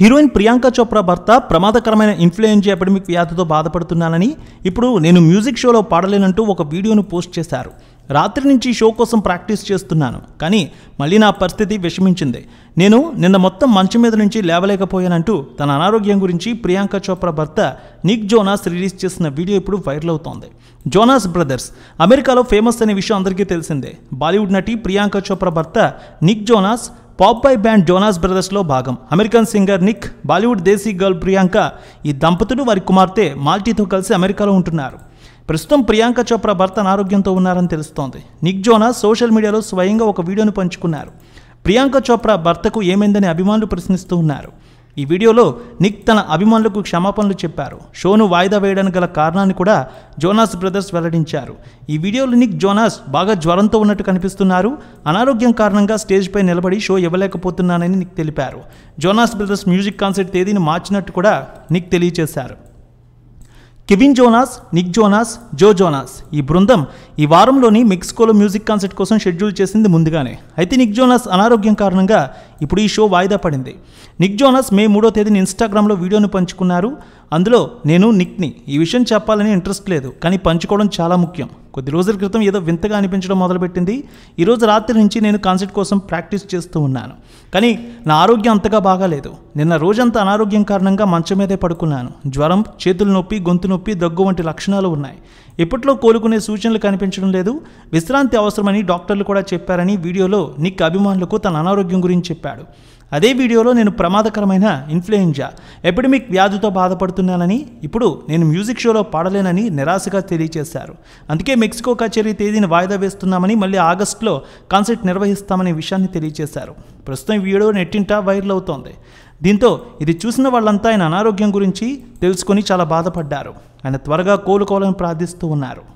heroine Priyanka Chopra భర్త ప్రమాదకరమైన influenza epidemic వ్యాధితో బాధపడుతున్నానని ఇప్పుడు నేను మ్యూజిక్ షోలో పాడలేనంటూ ఒక వీడియోను పోస్ట్ చేశారు రాత్రి నుంచి షో కోసం ప్రాక్టీస్ చేస్తున్నాను కానీ మళ్ళీ నా పరిస్థితి విషమించింది నేను నిన్న మొత్తం మంచం మీద నుంచి లేవలేకపోయానంటూ తన అనారోగ్యం గురించి ప్రియాంక చోప్రా భర్త నిక్ జోనాస్ రిలీజ్ చేసిన వీడియో ఇప్పుడు వైరల్ అవుతోంది జోనాస్ బ్రదర్స్ అమెరికాలో ఫేమస్ అనే విషయం అందరికీ తెలిసిందే బాలీవుడ్ నటి ప్రియాంక చోప్రా భర్త Nick Jonas pop boy band Jonas బ్రదర్స్లో భాగం American singer Nick Bollywood desi girl Priyanka ఈ దంపతులు వారి కుమార్తె మాల్టీతో కలిసి అమెరికాలో ఉంటున్నారు ప్రస్తుతం ప్రియాంక చోప్రా భర్త అనారోగ్యంతో ఉన్నారని తెలుస్తోంది నిక్ జోనాస్ సోషల్ మీడియాలో స్వయంగా ఒక వీడియోను పంచుకున్నారు ప్రియాంక చోప్రా భర్తకు ఏమైందని అభిమానులు ప్రశ్నిస్తూ ఉన్నారు ఈ వీడియోలో నిక్ తన అభిమానులకు క్షమాపణలు చెప్పారు షోను వాయిదా వేయడానికి గల కారణాన్ని కూడా జోనాస్ బ్రదర్స్ వెల్లడించారు ఈ వీడియోలో నిక్ జోనాస్ బాగా జ్వరంతో ఉన్నట్టు కనిపిస్తున్నారు అనారోగ్యం కారణంగా స్టేజ్పై నిలబడి షో ఇవ్వలేకపోతున్నానని నిక్ తెలిపారు జోనాస్ బ్రదర్స్ మ్యూజిక్ కాన్సర్ట్ తేదీని మార్చినట్టు కూడా నిక్ తెలియజేశారు Kevin Jonas Nick Jonas Joe Jonas ఈ బృందం ఈ వారంలోని మెక్సికోలో మ్యూజిక్ కాన్సర్ట్ కోసం షెడ్యూల్ చేసింది ముందుగానే అయితే నిక్ జోనాస్ అనారోగ్యం కారణంగా ఇప్పుడు ఈ షో వాయిదా పడింది నిక్ జోనాస్ మే మూడో తేదీని ఇన్స్టాగ్రామ్లో వీడియోను పంచుకున్నారు అందులో నేను నిక్ని ఈ విషయం చెప్పాలని ఇంట్రెస్ట్ లేదు కానీ పంచుకోవడం చాలా ముఖ్యం కొద్ది రోజుల క్రితం ఏదో వింతగా అనిపించడం మొదలుపెట్టింది ఈరోజు రాత్రి నుంచి నేను కాన్సర్ట్ కోసం ప్రాక్టీస్ చేస్తూ ఉన్నాను కానీ నా ఆరోగ్యం అంతగా బాగాలేదు నిన్న రోజంతా అనారోగ్యం కారణంగా మంచం మీదే పడుకున్నాను జ్వరం చేతుల నొప్పి గొంతు నొప్పి దగ్గు వంటి లక్షణాలు ఉన్నాయి ఎప్పట్లో కోలుకునే సూచనలు కనిపించడం లేదు విశ్రాంతి అవసరమని డాక్టర్లు కూడా చెప్పారని వీడియోలో నిక్ అభిమానులకు తన అనారోగ్యం గురించి చెప్పాడు అదే వీడియోలో నేను ప్రమాదకరమైన ఇన్ఫ్లుయెంజా ఎపిడమిక్ వ్యాధితో బాధపడుతున్నానని ఇప్పుడు నేను మ్యూజిక్ షోలో పాడలేనని నిరాశగా తెలియజేశారు అందుకే మెక్సికో కచేరీ తేదీని వాయిదా వేస్తున్నామని మళ్ళీ ఆగస్టులో కాన్సర్ట్ నిర్వహిస్తామనే విషయాన్ని తెలియజేశారు ప్రస్తుతం వీడియో నెట్టింటా వైరల్ అవుతోంది దీంతో ఇది చూసిన వాళ్ళంతా ఆయన అనారోగ్యం గురించి తెలుసుకొని చాలా బాధపడ్డారు ఆయన త్వరగా కోలుకోవాలని ప్రార్థిస్తూ ఉన్నారు